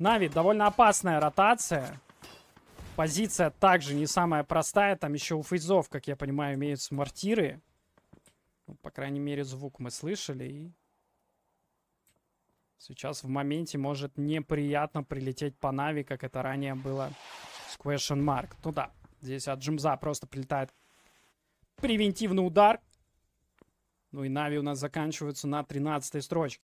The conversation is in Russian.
Нави довольно опасная ротация. Позиция также не самая простая. Там еще у фейзов, как я понимаю, имеются мортиры. Ну, по крайней мере, звук мы слышали. И сейчас в моменте может неприятно прилететь по Нави, как это ранее было с Question Mark. Ну да, здесь от Джимза просто прилетает превентивный удар. Ну и Нави у нас заканчиваются на 13 строчке.